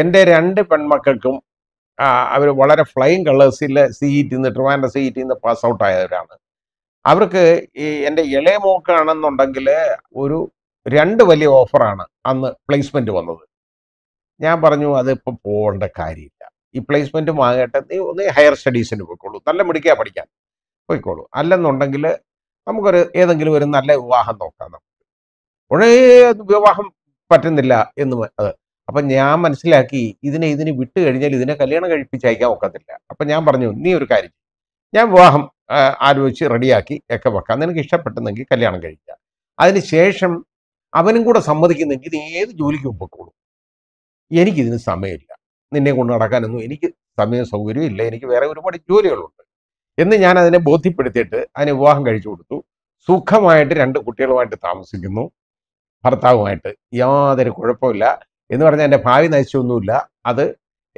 എൻ്റെ രണ്ട് പെൺമക്കൾക്കും അവർ വളരെ ഫ്ലൈങ് കളേഴ്സിലെ സീറ്റിൽ നിന്ന് ട്രിവാൻഡ്ര സീറ്റിൽ നിന്ന് പാസ് ഔട്ട് ആയവരാണ് അവർക്ക് ഈ എൻ്റെ ഇളയ മോക്കാണെന്നുണ്ടെങ്കിൽ ഒരു രണ്ട് വലിയ ഓഫറാണ് അന്ന് പ്ലേസ്മെൻറ്റ് വന്നത് ഞാൻ പറഞ്ഞു അതിപ്പോൾ പോകേണ്ട കാര്യമില്ല ഈ പ്ലേസ്മെൻറ്റ് വാങ്ങട്ടെ നീ ഒന്ന് ഹയർ സ്റ്റഡീസിന് പോയിക്കോളൂ നല്ല മിടുക്കിയാ പഠിക്കാൻ പോയിക്കോളൂ അല്ലെന്നുണ്ടെങ്കിൽ നമുക്കൊരു ഏതെങ്കിലും ഒരു നല്ല വിവാഹം നോക്കാം നമുക്ക് ഉടനെ വിവാഹം പറ്റുന്നില്ല എന്ന് അത് അപ്പൊ ഞാൻ മനസ്സിലാക്കി ഇതിനെ ഇതിന് വിട്ടു കഴിഞ്ഞാൽ ഇതിനെ കല്യാണം കഴിപ്പിച്ചയക്കാൻ ഒക്കത്തില്ല അപ്പൊ ഞാൻ പറഞ്ഞു നീ ഒരു കാര്യം ഞാൻ വിവാഹം ആലോചിച്ച് റെഡിയാക്കി ഒക്കെ വെക്കാം നിനക്ക് ഇഷ്ടപ്പെട്ടെന്നെങ്കിൽ കല്യാണം കഴിക്കാം അതിനുശേഷം അവനും കൂടെ സമ്മതിക്കുന്നെങ്കിൽ നീ ഏത് ജോലിക്ക് ഒപ്പക്കോളൂ എനിക്കിതിന് സമയമില്ല നിന്നെ കൊണ്ട് നടക്കാനൊന്നും എനിക്ക് സമയം സൗകര്യം ഇല്ല എനിക്ക് വേറെ ഒരുപാട് ജോലികളുണ്ട് എന്ന് ഞാൻ അതിനെ ബോധ്യപ്പെടുത്തിയിട്ട് അതിനെ വിവാഹം കഴിച്ചു കൊടുത്തു സുഖമായിട്ട് രണ്ട് കുട്ടികളുമായിട്ട് താമസിക്കുന്നു ഭർത്താവുമായിട്ട് യാതൊരു കുഴപ്പമില്ല എന്ന് പറഞ്ഞാൽ എൻ്റെ ഭാവി നയിച്ചൊന്നുമില്ല അത്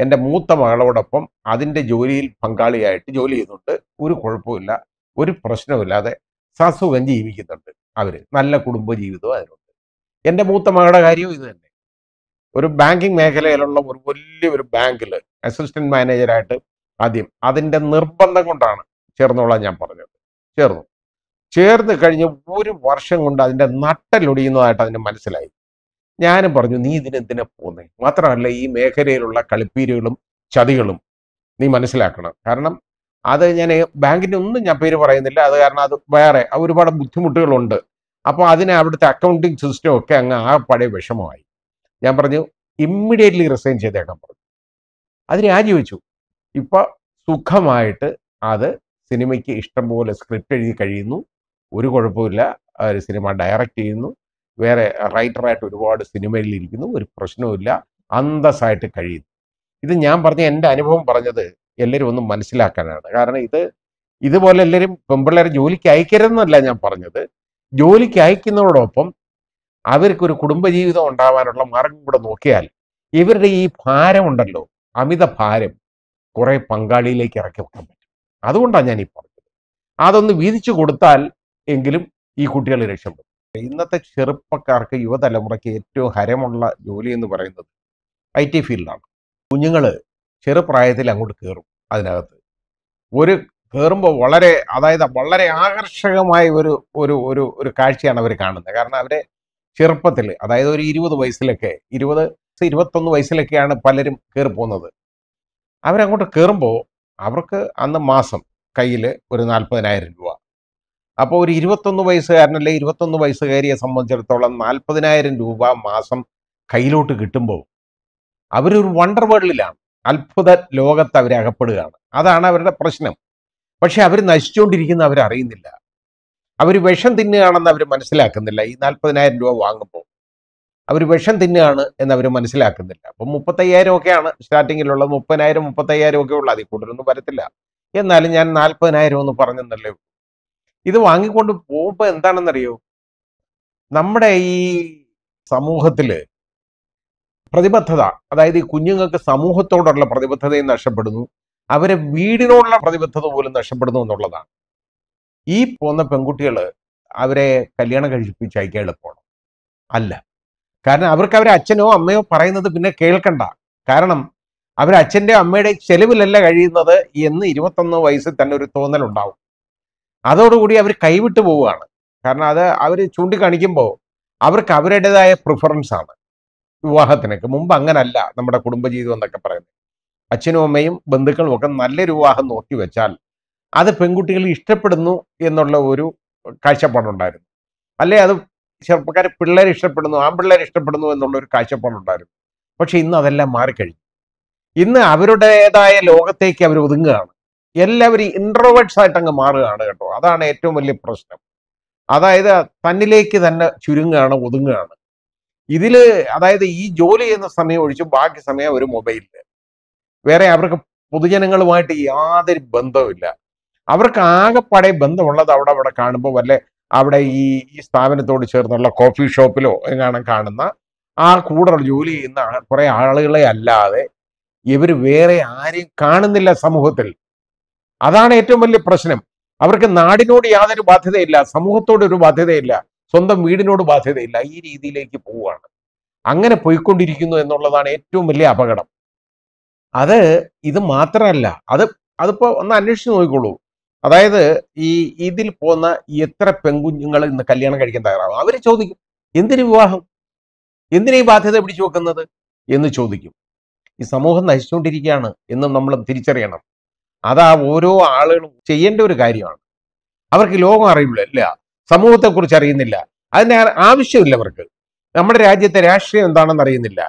എൻ്റെ മൂത്ത മകളോടൊപ്പം അതിൻ്റെ ജോലിയിൽ പങ്കാളിയായിട്ട് ജോലി ചെയ്യുന്നുണ്ട് ഒരു കുഴപ്പമില്ല ഒരു പ്രശ്നമില്ലാതെ സസുഖം ജീവിക്കുന്നുണ്ട് അവർ നല്ല കുടുംബ ജീവിതവും അതിനുണ്ട് എൻ്റെ മൂത്ത മകളുടെ കാര്യവും ഇത് തന്നെ ഒരു ബാങ്കിങ് മേഖലയിലുള്ള ഒരു വലിയൊരു ബാങ്കിൽ അസിസ്റ്റന്റ് മാനേജരായിട്ട് ആദ്യം അതിൻ്റെ നിർബന്ധം കൊണ്ടാണ് ചേർന്നോളാൻ ഞാൻ പറഞ്ഞത് ചേർന്നു ചേർന്ന് കഴിഞ്ഞ് ഒരു വർഷം കൊണ്ട് അതിൻ്റെ നട്ടലൊടിയുന്നതായിട്ട് അതിന് മനസ്സിലായി ഞാനും പറഞ്ഞു നീ ഇതിനെന്തിനെ പോകുന്നേ മാത്രമല്ല ഈ മേഖലയിലുള്ള കളിപ്പീരുകളും ചതികളും നീ മനസ്സിലാക്കണം കാരണം അത് ഞാൻ ബാങ്കിൻ്റെ ഒന്നും ഞാൻ പേര് പറയുന്നില്ല അത് കാരണം അത് വേറെ ഒരുപാട് ബുദ്ധിമുട്ടുകളുണ്ട് അപ്പോൾ അതിനെ അവിടുത്തെ അക്കൗണ്ടിങ് സിസ്റ്റം ഒക്കെ അങ്ങ് ആ പഴയ വിഷമമായി ഞാൻ പറഞ്ഞു ഇമ്മീഡിയറ്റ്ലി റിസൈൻ ചെയ്തേക്കാൻ പറഞ്ഞു അത് രാജിവെച്ചു ഇപ്പോൾ സുഖമായിട്ട് അത് സിനിമയ്ക്ക് ഇഷ്ടം പോലെ സ്ക്രിപ്റ്റ് എഴുതി കഴിയുന്നു ഒരു കുഴപ്പമില്ല സിനിമ ഡയറക്റ്റ് ചെയ്യുന്നു വേറെ റൈറ്ററായിട്ട് ഒരുപാട് സിനിമയിൽ ഇരിക്കുന്നു ഒരു പ്രശ്നവുമില്ല അന്തസ്സായിട്ട് കഴിയുന്നു ഇത് ഞാൻ പറഞ്ഞ എൻ്റെ അനുഭവം പറഞ്ഞത് എല്ലാവരും ഒന്ന് മനസ്സിലാക്കാനാണ് കാരണം ഇത് ഇതുപോലെ എല്ലാവരും പെമ്പിള്ളേരെ ജോലിക്ക് അയക്കരുതെന്നല്ല ഞാൻ പറഞ്ഞത് ജോലിക്ക് അയക്കുന്നതോടൊപ്പം അവർക്കൊരു കുടുംബജീവിതം ഉണ്ടാവാനുള്ള മാർഗം കൂടെ നോക്കിയാൽ ഇവരുടെ ഈ ഭാരം ഉണ്ടല്ലോ അമിത ഭാരം കുറെ പങ്കാളിയിലേക്ക് ഇറക്കി വെക്കാൻ പറ്റും അതുകൊണ്ടാണ് ഞാൻ ഈ പറഞ്ഞത് അതൊന്ന് വീതിച്ചു കൊടുത്താൽ എങ്കിലും ഈ കുട്ടികൾ രക്ഷപ്പെടും ഇന്നത്തെ ചെറുപ്പക്കാർക്ക് യുവതലമുറയ്ക്ക് ഏറ്റവും ഹരമുള്ള ജോലി എന്ന് പറയുന്നത് ഐ ടി ഫീൽഡാണ് കുഞ്ഞുങ്ങൾ ചെറുപ്രായത്തിൽ അങ്ങോട്ട് കയറും അതിനകത്ത് ഒരു കയറുമ്പോൾ വളരെ അതായത് വളരെ ആകർഷകമായ ഒരു ഒരു ഒരു ഒരു കാഴ്ചയാണ് അവർ കാണുന്നത് കാരണം അവരെ ചെറുപ്പത്തിൽ അതായത് ഒരു ഇരുപത് വയസ്സിലൊക്കെ ഇരുപത് ഇരുപത്തൊന്ന് വയസ്സിലൊക്കെയാണ് പലരും കയറി പോകുന്നത് അവരങ്ങോട്ട് കയറുമ്പോൾ അവർക്ക് അന്ന് മാസം കയ്യിൽ ഒരു നാൽപ്പതിനായിരം രൂപ അപ്പോൾ ഒരു ഇരുപത്തൊന്ന് വയസ്സുകാരനല്ലേ ഇരുപത്തൊന്ന് വയസ്സുകാരിയെ സംബന്ധിച്ചിടത്തോളം നാൽപ്പതിനായിരം രൂപ മാസം കയ്യിലോട്ട് കിട്ടുമ്പോൾ അവരൊരു വണ്ടർ വേൾഡിലാണ് അത്ഭുത ലോകത്ത് അവർ അകപ്പെടുകയാണ് അതാണ് അവരുടെ പ്രശ്നം പക്ഷെ അവർ നശിച്ചുകൊണ്ടിരിക്കുന്ന അവരറിയുന്നില്ല അവർ വിഷം തിന്നുകയാണെന്ന് അവർ മനസ്സിലാക്കുന്നില്ല ഈ നാൽപ്പതിനായിരം രൂപ വാങ്ങുമ്പോൾ അവർ വിഷം തിന്നുകയാണ് എന്ന് അവർ മനസ്സിലാക്കുന്നില്ല അപ്പം മുപ്പത്തയ്യായിരം ഒക്കെയാണ് സ്റ്റാർട്ടിങ്ങിലുള്ളത് മുപ്പതിനായിരം മുപ്പത്തയ്യായിരം ഒക്കെ ഉള്ളത് അതിൽ കൂടുതലൊന്നും വരത്തില്ല എന്നാലും ഞാൻ നാൽപ്പതിനായിരം എന്ന് പറഞ്ഞെന്നല്ലേ ഇത് വാങ്ങിക്കൊണ്ട് പോകുമ്പോ എന്താണെന്നറിയോ നമ്മുടെ ഈ സമൂഹത്തില് പ്രതിബദ്ധത അതായത് ഈ കുഞ്ഞുങ്ങൾക്ക് സമൂഹത്തോടുള്ള പ്രതിബദ്ധതയും നഷ്ടപ്പെടുന്നു അവരെ വീടിനോടുള്ള പ്രതിബദ്ധത പോലും നഷ്ടപ്പെടുന്നു എന്നുള്ളതാണ് ഈ പോകുന്ന പെൺകുട്ടികൾ അവരെ കല്യാണം കഴിപ്പിച്ച് അയക്കാൻ എളുപ്പമാണ് അല്ല കാരണം അവർക്ക് അവരെ അച്ഛനോ അമ്മയോ പറയുന്നത് പിന്നെ കേൾക്കണ്ട കാരണം അവരച്ഛൻ്റെ അമ്മയുടെ ചെലവിലല്ല കഴിയുന്നത് എന്ന് ഇരുപത്തൊന്ന് വയസ്സിൽ തന്നെ ഒരു തോന്നലുണ്ടാവും അതോടുകൂടി അവർ കൈവിട്ടു പോവുകയാണ് കാരണം അത് അവർ ചൂണ്ടിക്കാണിക്കുമ്പോൾ അവർക്ക് അവരുടേതായ പ്രിഫറൻസ് ആണ് വിവാഹത്തിനൊക്കെ മുമ്പ് അങ്ങനല്ല നമ്മുടെ കുടുംബജീവിതം എന്നൊക്കെ പറയുന്നത് അച്ഛനും അമ്മയും ബന്ധുക്കളും ഒക്കെ നല്ലൊരു വിവാഹം നോക്കി വെച്ചാൽ അത് പെൺകുട്ടികൾ ഇഷ്ടപ്പെടുന്നു എന്നുള്ള ഒരു കാഴ്ചപ്പാടുണ്ടായിരുന്നു അല്ലെ അത് ചെറുപ്പക്കാർ പിള്ളേർ ഇഷ്ടപ്പെടുന്നു ആൺപിള്ളേർ ഇഷ്ടപ്പെടുന്നു എന്നുള്ള ഒരു കാഴ്ചപ്പാടുണ്ടായിരുന്നു പക്ഷെ ഇന്ന് അതെല്ലാം മാറിക്കഴിഞ്ഞു ഇന്ന് അവരുടേതായ ലോകത്തേക്ക് അവർ ഒതുങ്ങുകയാണ് എല്ലാവരും ഇൻട്രോവേർട്സ് ആയിട്ട് അങ്ങ് മാറുകയാണ് കേട്ടോ അതാണ് ഏറ്റവും വലിയ പ്രശ്നം അതായത് തന്നിലേക്ക് തന്നെ ചുരുങ്ങുകയാണ് ഒതുങ്ങുകയാണ് ഇതിൽ അതായത് ഈ ജോലി ചെയ്യുന്ന സമയം ഒഴിച്ച് ബാക്കി സമയം ഒരു മൊബൈലിൽ വേറെ അവർക്ക് പൊതുജനങ്ങളുമായിട്ട് യാതൊരു ബന്ധവുമില്ല അവർക്ക് ആകെപ്പാടെ ബന്ധമുള്ളത് അവിടെ അവിടെ കാണുമ്പോൾ വല്ല അവിടെ ഈ ഈ സ്ഥാപനത്തോട് ചേർന്നുള്ള കോഫി ഷോപ്പിലോ എങ്ങാനും കാണുന്ന ആ കൂടെ ജോലി ചെയ്യുന്ന കുറേ ആളുകളെ അല്ലാതെ ഇവർ വേറെ ആരെയും കാണുന്നില്ല സമൂഹത്തിൽ അതാണ് ഏറ്റവും വലിയ പ്രശ്നം അവർക്ക് നാടിനോട് യാതൊരു ബാധ്യതയില്ല സമൂഹത്തോട് ഒരു ബാധ്യതയില്ല സ്വന്തം വീടിനോട് ബാധ്യതയില്ല ഈ രീതിയിലേക്ക് പോവുകയാണ് അങ്ങനെ പോയിക്കൊണ്ടിരിക്കുന്നു എന്നുള്ളതാണ് ഏറ്റവും വലിയ അപകടം അത് ഇത് മാത്രമല്ല അത് അതിപ്പോ ഒന്ന് അന്വേഷിച്ച് നോക്കിക്കോളൂ അതായത് ഈ ഇതിൽ പോകുന്ന എത്ര പെൺകുഞ്ഞുങ്ങൾ ഇന്ന് കല്യാണം കഴിക്കാൻ തയ്യാറാവും അവർ ചോദിക്കും എന്തിനു വിവാഹം എന്തിനീ ബാധ്യത പിടിച്ചു വെക്കുന്നത് എന്ന് ചോദിക്കും ഈ സമൂഹം നശിച്ചുകൊണ്ടിരിക്കുകയാണ് എന്ന് നമ്മൾ തിരിച്ചറിയണം അതാ ഓരോ ആളുകളും ചെയ്യേണ്ട ഒരു കാര്യമാണ് അവർക്ക് ലോകം അറിയില്ല ഇല്ല സമൂഹത്തെക്കുറിച്ച് അറിയുന്നില്ല അതിന് ആവശ്യമില്ല അവർക്ക് നമ്മുടെ രാജ്യത്തെ രാഷ്ട്രീയം എന്താണെന്ന് അറിയുന്നില്ല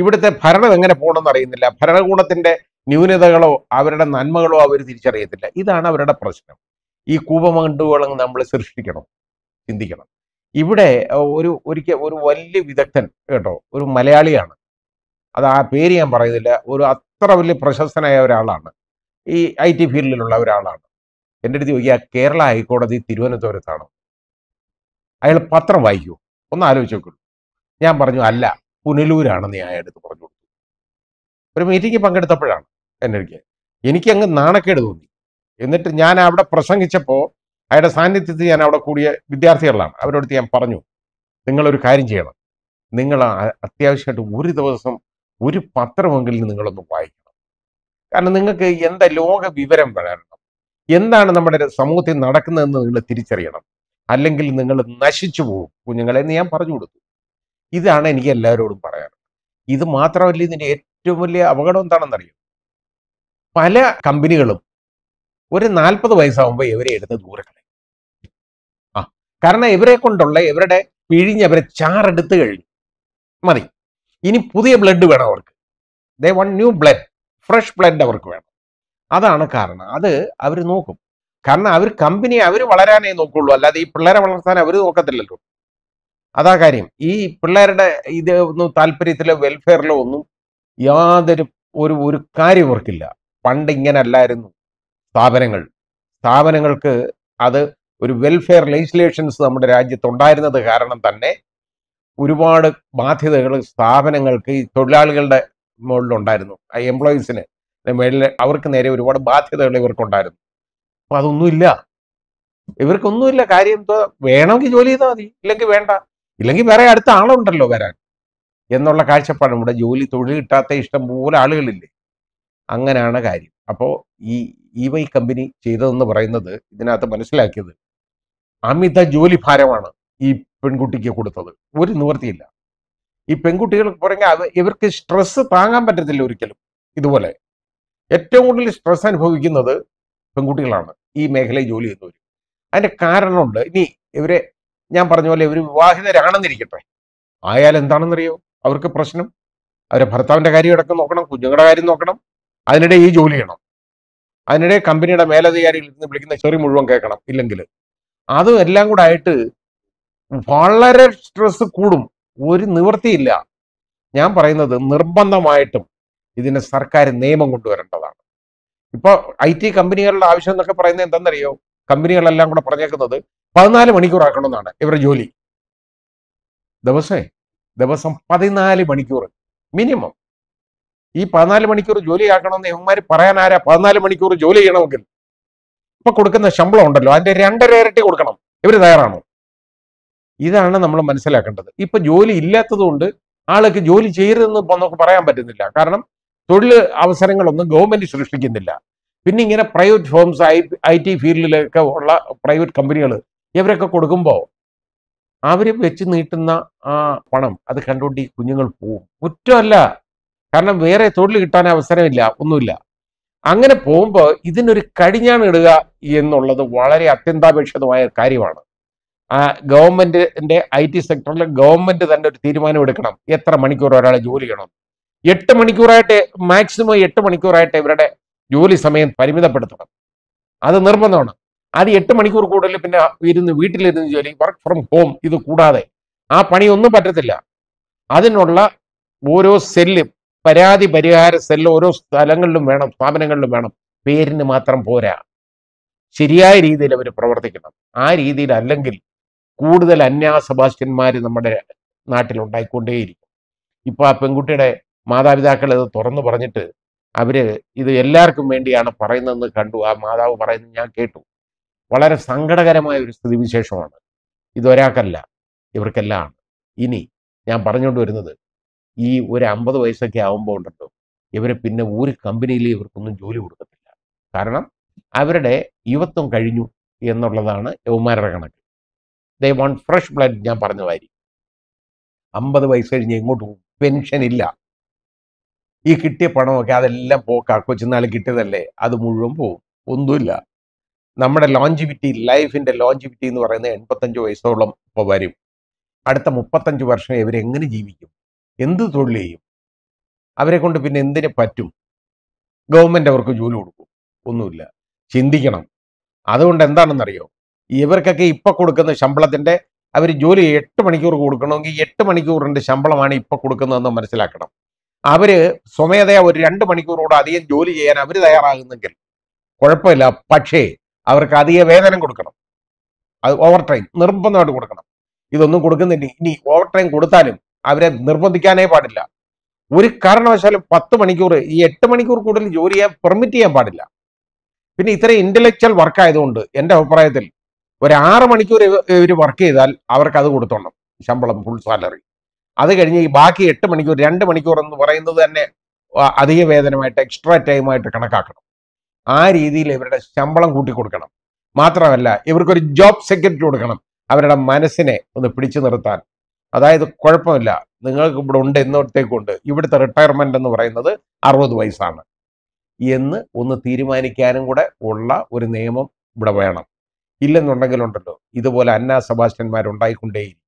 ഇവിടുത്തെ ഭരണം എങ്ങനെ പോകണമെന്ന് അറിയുന്നില്ല ഭരണകൂടത്തിന്റെ ന്യൂനതകളോ അവരുടെ നന്മകളോ അവർ തിരിച്ചറിയത്തില്ല ഇതാണ് അവരുടെ പ്രശ്നം ഈ കൂപമണ്ടുകളെ നമ്മൾ സൃഷ്ടിക്കണം ചിന്തിക്കണം ഇവിടെ ഒരു ഒരിക്കൽ ഒരു വലിയ വിദഗ്ധൻ കേട്ടോ ഒരു മലയാളിയാണ് അത് ആ പേര് ഞാൻ പറയുന്നില്ല ഒരു അത്ര വലിയ പ്രശസ്തനായ ഒരാളാണ് ഈ ഐ ടി ഫീൽഡിലുള്ള ഒരാളാണ് എൻ്റെ അടുത്ത് ചോദിക്കുക കേരള ഹൈക്കോടതി തിരുവനന്തപുരത്താണ് അയാൾ പത്രം വായിക്കൂ ഒന്ന് ആലോചിച്ച് നോക്കുള്ളൂ ഞാൻ പറഞ്ഞു അല്ല പുനലൂരാണെന്ന് ഞാൻ അയാളെടുത്ത് പറഞ്ഞു കൊടുത്തു ഒരു മീറ്റിംഗ് പങ്കെടുത്തപ്പോഴാണ് എൻ്റെ അടുക്ക് എനിക്ക് അങ്ങ് നാണക്കേട് തോന്നി എന്നിട്ട് ഞാൻ അവിടെ പ്രസംഗിച്ചപ്പോൾ അയാളുടെ സാന്നിധ്യത്തിൽ ഞാൻ അവിടെ കൂടിയ വിദ്യാർത്ഥികളാണ് അവരോട് ഞാൻ പറഞ്ഞു നിങ്ങളൊരു കാര്യം ചെയ്യണം നിങ്ങൾ അത്യാവശ്യമായിട്ട് ഒരു ദിവസം ഒരു പത്രമെങ്കിലും നിങ്ങളൊന്ന് വായിക്കും കാരണം നിങ്ങൾക്ക് എന്താ ലോക വിവരം വരണം എന്താണ് നമ്മുടെ സമൂഹത്തിൽ നടക്കുന്നതെന്ന് നിങ്ങൾ തിരിച്ചറിയണം അല്ലെങ്കിൽ നിങ്ങൾ നശിച്ചു പോകും കുഞ്ഞുങ്ങളെ ഞാൻ പറഞ്ഞു കൊടുത്തു ഇതാണ് എനിക്ക് എല്ലാവരോടും പറയാറ് ഇത് മാത്രമല്ല ഇതിൻ്റെ ഏറ്റവും വലിയ അപകടം എന്താണെന്നറിയും പല കമ്പനികളും ഒരു നാൽപ്പത് വയസ്സാകുമ്പോൾ ഇവരെ എടുത്ത് ദൂരെ കളയും ആ കാരണം ഇവരെ കൊണ്ടുള്ള ഇവരുടെ പിഴിഞ്ഞ് അവരെ ചാറെടുത്ത് കഴിഞ്ഞു മതി ഇനി പുതിയ ബ്ലഡ് വേണം അവർക്ക് ദേ one new blood fresh blood അവർക്ക് വേണം അതാണ് കാരണം അത് അവർ നോക്കും കാരണം അവർ കമ്പനി അവർ വളരാനേ നോക്കുള്ളൂ അല്ലാതെ ഈ പിള്ളേരെ വളർത്താൻ അവർ നോക്കത്തില്ലല്ലോ അതാ കാര്യം ഈ പിള്ളേരുടെ ഇത് ഒന്നും താല്പര്യത്തിലോ വെൽഫെയറിലോ ഒന്നും യാതൊരു ഒരു ഒരു കാര്യം ഇവർക്കില്ല പണ്ട് അല്ലായിരുന്നു സ്ഥാപനങ്ങൾ സ്ഥാപനങ്ങൾക്ക് അത് ഒരു വെൽഫെയർ ലെജിസ്ലേഷൻസ് നമ്മുടെ രാജ്യത്ത് ഉണ്ടായിരുന്നത് കാരണം തന്നെ ഒരുപാട് ബാധ്യതകൾ സ്ഥാപനങ്ങൾക്ക് ഈ തൊഴിലാളികളുടെ മുകളിലുണ്ടായിരുന്നു ആ എംപ്ലോയീസിന് മേളിൽ അവർക്ക് നേരെ ഒരുപാട് ബാധ്യതകൾ ഇവർക്കുണ്ടായിരുന്നു അപ്പൊ അതൊന്നുമില്ല ഇവർക്കൊന്നുമില്ല കാര്യം എന്തോ വേണമെങ്കിൽ ജോലി ചെയ്താൽ മതി ഇല്ലെങ്കിൽ വേണ്ട ഇല്ലെങ്കിൽ വേറെ അടുത്ത ആളുണ്ടല്ലോ വരാൻ എന്നുള്ള കാഴ്ചപ്പാടും ഇവിടെ ജോലി തൊഴിൽ കിട്ടാത്ത ഇഷ്ടം പോലെ ആളുകളില്ലേ അങ്ങനെയാണ് കാര്യം അപ്പോൾ ഈ ഇ വൈ കമ്പനി ചെയ്തതെന്ന് പറയുന്നത് ഇതിനകത്ത് മനസ്സിലാക്കിയത് അമിത ജോലി ഭാരമാണ് ഈ പെൺകുട്ടിക്ക് കൊടുത്തത് ഒരു നിവൃത്തിയില്ല ഈ പെൺകുട്ടികൾക്ക് പുറമെ ഇവർക്ക് സ്ട്രെസ് താങ്ങാൻ പറ്റത്തില്ല ഒരിക്കലും ഇതുപോലെ ഏറ്റവും കൂടുതൽ സ്ട്രെസ് അനുഭവിക്കുന്നത് പെൺകുട്ടികളാണ് ഈ മേഖലയിൽ ജോലി ചെയ്യുന്നവർ അതിൻ്റെ കാരണമുണ്ട് ഇനി ഇവരെ ഞാൻ പറഞ്ഞ പോലെ ഇവർ വിവാഹിതരാണെന്നിരിക്കട്ടെ ആയാൽ എന്താണെന്നറിയോ അവർക്ക് പ്രശ്നം അവരെ ഭർത്താവിൻ്റെ കാര്യം ഇടക്ക് നോക്കണം കുഞ്ഞുങ്ങളുടെ കാര്യം നോക്കണം അതിനിടെ ഈ ജോലി ചെയ്യണം അതിനിടെ കമ്പനിയുടെ മേലധികാരിയിൽ നിന്ന് വിളിക്കുന്ന ചെറിയ മുഴുവൻ കേൾക്കണം ഇല്ലെങ്കിൽ അതും എല്ലാം കൂടെ ആയിട്ട് വളരെ സ്ട്രെസ് കൂടും ഒരു നിവൃത്തിയില്ല ഞാൻ പറയുന്നത് നിർബന്ധമായിട്ടും ഇതിന് സർക്കാർ നിയമം കൊണ്ടുവരേണ്ടതാണ് ഇപ്പൊ ഐ ടി കമ്പനികളുടെ ആവശ്യം എന്നൊക്കെ പറയുന്നത് എന്തെന്നറിയോ കമ്പനികളെല്ലാം കൂടെ പറഞ്ഞേക്കുന്നത് പതിനാല് മണിക്കൂർ ആക്കണമെന്നാണ് ഇവരുടെ ജോലി ദിവസേ ദിവസം പതിനാല് മണിക്കൂർ മിനിമം ഈ പതിനാല് മണിക്കൂർ ജോലി ആക്കണമെന്ന് ഇവന്മാർ പറയാൻ ആരാ പതിനാല് മണിക്കൂർ ജോലി ചെയ്യണമെങ്കിൽ ഇപ്പൊ കൊടുക്കുന്ന ശമ്പളം ഉണ്ടല്ലോ അതിന്റെ രണ്ടര ഇരട്ടി കൊടുക്കണം ഇവർ തയ്യാറാണോ ഇതാണ് നമ്മൾ മനസ്സിലാക്കേണ്ടത് ഇപ്പൊ ജോലി ഇല്ലാത്തതുകൊണ്ട് ആൾക്ക് ജോലി ചെയ്യരുതെന്ന് നമുക്ക് പറയാൻ പറ്റുന്നില്ല കാരണം തൊഴിൽ അവസരങ്ങളൊന്നും ഗവൺമെന്റ് സൃഷ്ടിക്കുന്നില്ല പിന്നെ ഇങ്ങനെ private forms I I T ഫീൽഡിലൊക്കെ ഉള്ള പ്രൈവറ്റ് കമ്പനികൾ ഇവരൊക്കെ കൊടുക്കുമ്പോൾ അവർ വെച്ച് നീട്ടുന്ന ആ പണം അത് കണ്ടുകൊണ്ട് ഈ കുഞ്ഞുങ്ങൾ പോവും കുറ്റമല്ല കാരണം വേറെ തൊഴിൽ കിട്ടാൻ അവസരമില്ല ഒന്നുമില്ല അങ്ങനെ പോകുമ്പോൾ ഇതിനൊരു ഇടുക എന്നുള്ളത് വളരെ അത്യന്താപേക്ഷിതമായ കാര്യമാണ് ഗവൺമെന്റിന്റെ ഐ ടി സെക്ടറിൽ ഗവൺമെന്റ് തന്നെ ഒരു തീരുമാനം എടുക്കണം എത്ര മണിക്കൂർ ഒരാളെ ജോലി ചെയ്യണം എട്ട് മണിക്കൂറായിട്ട് മാക്സിമം എട്ട് മണിക്കൂറായിട്ട് ഇവരുടെ ജോലി സമയം പരിമിതപ്പെടുത്തണം അത് നിർബന്ധമാണ് അത് എട്ട് മണിക്കൂർ കൂടുതൽ പിന്നെ ഇരുന്ന് വീട്ടിലിരുന്ന് ജോലി വർക്ക് ഫ്രം ഹോം ഇത് കൂടാതെ ആ പണിയൊന്നും പറ്റത്തില്ല അതിനുള്ള ഓരോ സെല്ല് പരാതി പരിഹാര സെല്ല് ഓരോ സ്ഥലങ്ങളിലും വേണം സ്ഥാപനങ്ങളിലും വേണം പേരിന് മാത്രം പോരാ ശരിയായ രീതിയിൽ അവർ പ്രവർത്തിക്കണം ആ രീതിയിൽ അല്ലെങ്കിൽ കൂടുതൽ അന്യാസഭാഷ്യന്മാർ നമ്മുടെ നമ്മുടെ ഉണ്ടായിക്കൊണ്ടേയിരിക്കും ഇപ്പോൾ ആ പെൺകുട്ടിയുടെ മാതാപിതാക്കൾ ഇത് തുറന്നു പറഞ്ഞിട്ട് അവർ ഇത് എല്ലാവർക്കും വേണ്ടിയാണ് പറയുന്നതെന്ന് കണ്ടു ആ മാതാവ് പറയുന്നത് ഞാൻ കേട്ടു വളരെ സങ്കടകരമായ ഒരു സ്ഥിതിവിശേഷമാണ് ഇതൊരാൾക്കല്ല ഇവർക്കെല്ലാം ഇനി ഞാൻ പറഞ്ഞുകൊണ്ട് വരുന്നത് ഈ ഒരു അമ്പത് വയസ്സൊക്കെ ആകുമ്പോൾ ഉണ്ടല്ലോ ഇവരെ പിന്നെ ഒരു കമ്പനിയിൽ ഇവർക്കൊന്നും ജോലി കൊടുക്കത്തില്ല കാരണം അവരുടെ യുവത്വം കഴിഞ്ഞു എന്നുള്ളതാണ് യൗമാരുടെ കണക്ക് ദേ വോണ്ട് ഫ്രഷ് ബ്ലഡ് ഞാൻ പറഞ്ഞതായിരിക്കും അമ്പത് വയസ്സ് കഴിഞ്ഞ് ഇങ്ങോട്ട് പെൻഷൻ ഇല്ല ഈ കിട്ടിയ പണമൊക്കെ അതെല്ലാം പോക്കാ കൊച്ചുനാൾ കിട്ടിയതല്ലേ അത് മുഴുവൻ പോവും ഒന്നുമില്ല നമ്മുടെ ലോഞ്ചിവിറ്റി ലൈഫിന്റെ ലോഞ്ചിവിറ്റി എന്ന് പറയുന്നത് എൺപത്തഞ്ച് വയസ്സോളം ഇപ്പോൾ വരും അടുത്ത മുപ്പത്തഞ്ച് വർഷം ഇവരെങ്ങനെ ജീവിക്കും എന്ത് തൊഴിൽ ചെയ്യും അവരെ കൊണ്ട് പിന്നെ എന്തിനെ പറ്റും ഗവൺമെൻറ് അവർക്ക് ജോലി കൊടുക്കും ഒന്നുമില്ല ചിന്തിക്കണം അതുകൊണ്ട് എന്താണെന്നറിയോ ഇവർക്കൊക്കെ ഇപ്പൊ കൊടുക്കുന്ന ശമ്പളത്തിന്റെ അവർ ജോലി എട്ട് മണിക്കൂർ കൊടുക്കണമെങ്കിൽ എട്ട് മണിക്കൂറിന്റെ ശമ്പളമാണ് ഇപ്പൊ കൊടുക്കുന്നതെന്ന് മനസ്സിലാക്കണം അവര് സ്വമേധയാ ഒരു രണ്ട് മണിക്കൂറോട് അധികം ജോലി ചെയ്യാൻ അവർ തയ്യാറാകുന്നെങ്കിൽ കുഴപ്പമില്ല പക്ഷേ അവർക്ക് അധിക വേതനം കൊടുക്കണം അത് ഓവർ ടൈം നിർബന്ധമായിട്ട് കൊടുക്കണം ഇതൊന്നും കൊടുക്കുന്നില്ല ഇനി ഓവർ ടൈം കൊടുത്താലും അവരെ നിർബന്ധിക്കാനേ പാടില്ല ഒരു കാരണവശാലും പത്ത് മണിക്കൂർ ഈ എട്ട് മണിക്കൂർ കൂടുതൽ ജോലി ചെയ്യാൻ പെർമിറ്റ് ചെയ്യാൻ പാടില്ല പിന്നെ ഇത്രയും ഇന്റലക്ച്വൽ വർക്ക് ആയതുകൊണ്ട് എൻ്റെ അഭിപ്രായത്തിൽ ഒരു മണിക്കൂർ ഇവർ വർക്ക് ചെയ്താൽ അവർക്ക് അത് കൊടുത്തോണം ശമ്പളം ഫുൾ സാലറി അത് കഴിഞ്ഞ് ഈ ബാക്കി എട്ട് മണിക്കൂർ രണ്ട് മണിക്കൂർ എന്ന് പറയുന്നത് തന്നെ അധിക വേതനമായിട്ട് എക്സ്ട്രാ ടൈമായിട്ട് കണക്കാക്കണം ആ രീതിയിൽ ഇവരുടെ ശമ്പളം കൂട്ടി കൊടുക്കണം മാത്രമല്ല ഇവർക്കൊരു ജോബ് സെക്യൂരിറ്റി കൊടുക്കണം അവരുടെ മനസ്സിനെ ഒന്ന് പിടിച്ചു നിർത്താൻ അതായത് കുഴപ്പമില്ല നിങ്ങൾക്ക് ഇവിടെ ഉണ്ട് എന്നിടത്തേക്കുണ്ട് ഇവിടുത്തെ റിട്ടയർമെന്റ് എന്ന് പറയുന്നത് അറുപത് വയസ്സാണ് എന്ന് ഒന്ന് തീരുമാനിക്കാനും കൂടെ ഉള്ള ഒരു നിയമം ഇവിടെ വേണം ഇല്ലെന്നുണ്ടെങ്കിലുണ്ടല്ലോ ഇതുപോലെ അന്നാ സെബാസ്റ്റ്യന്മാരുണ്ടായിക്കൊണ്ടേയില്ല